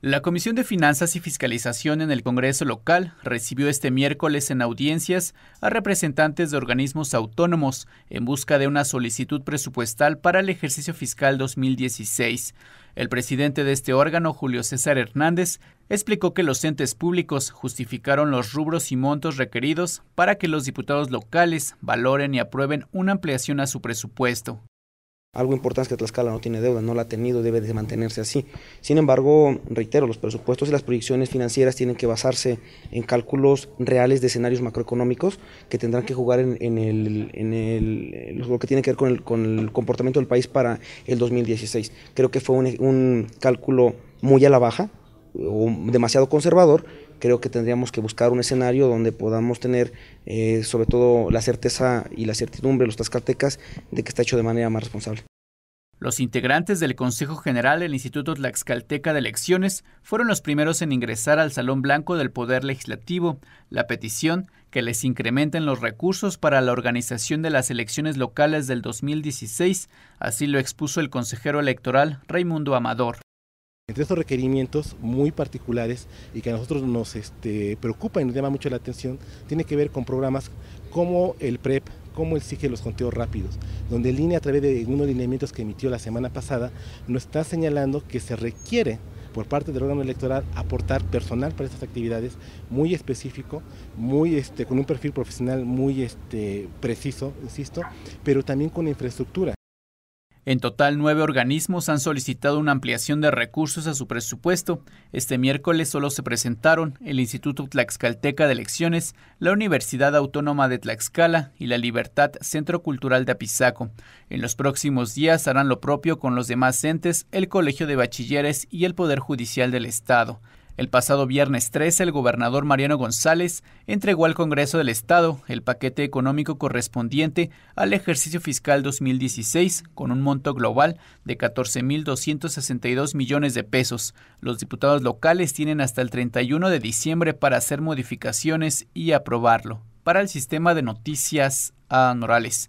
La Comisión de Finanzas y Fiscalización en el Congreso local recibió este miércoles en audiencias a representantes de organismos autónomos en busca de una solicitud presupuestal para el ejercicio fiscal 2016. El presidente de este órgano, Julio César Hernández, explicó que los entes públicos justificaron los rubros y montos requeridos para que los diputados locales valoren y aprueben una ampliación a su presupuesto. Algo importante es que Tlaxcala no tiene deuda, no la ha tenido, debe de mantenerse así. Sin embargo, reitero, los presupuestos y las proyecciones financieras tienen que basarse en cálculos reales de escenarios macroeconómicos que tendrán que jugar en, el, lo que tiene que ver con el, comportamiento del país para el 2016. Creo que fue un, un cálculo muy a la baja demasiado conservador creo que tendríamos que buscar un escenario donde podamos tener eh, sobre todo la certeza y la certidumbre de los tlaxcaltecas de que está hecho de manera más responsable. Los integrantes del Consejo General del Instituto Tlaxcalteca de Elecciones fueron los primeros en ingresar al Salón Blanco del Poder Legislativo, la petición que les incrementen los recursos para la organización de las elecciones locales del 2016, así lo expuso el consejero electoral Raimundo Amador. Entre estos requerimientos muy particulares y que a nosotros nos este, preocupa y nos llama mucho la atención, tiene que ver con programas como el PREP, como el SIGE, los conteos rápidos, donde el INE a través de unos lineamientos que emitió la semana pasada nos está señalando que se requiere por parte del órgano electoral aportar personal para estas actividades muy específico, muy este, con un perfil profesional muy este, preciso, insisto, pero también con infraestructura. En total, nueve organismos han solicitado una ampliación de recursos a su presupuesto. Este miércoles solo se presentaron el Instituto Tlaxcalteca de Elecciones, la Universidad Autónoma de Tlaxcala y la Libertad Centro Cultural de Apizaco. En los próximos días harán lo propio con los demás entes, el Colegio de Bachilleres y el Poder Judicial del Estado. El pasado viernes 13, el gobernador Mariano González entregó al Congreso del Estado el paquete económico correspondiente al ejercicio fiscal 2016 con un monto global de 14.262 millones de pesos. Los diputados locales tienen hasta el 31 de diciembre para hacer modificaciones y aprobarlo. Para el sistema de noticias anorales.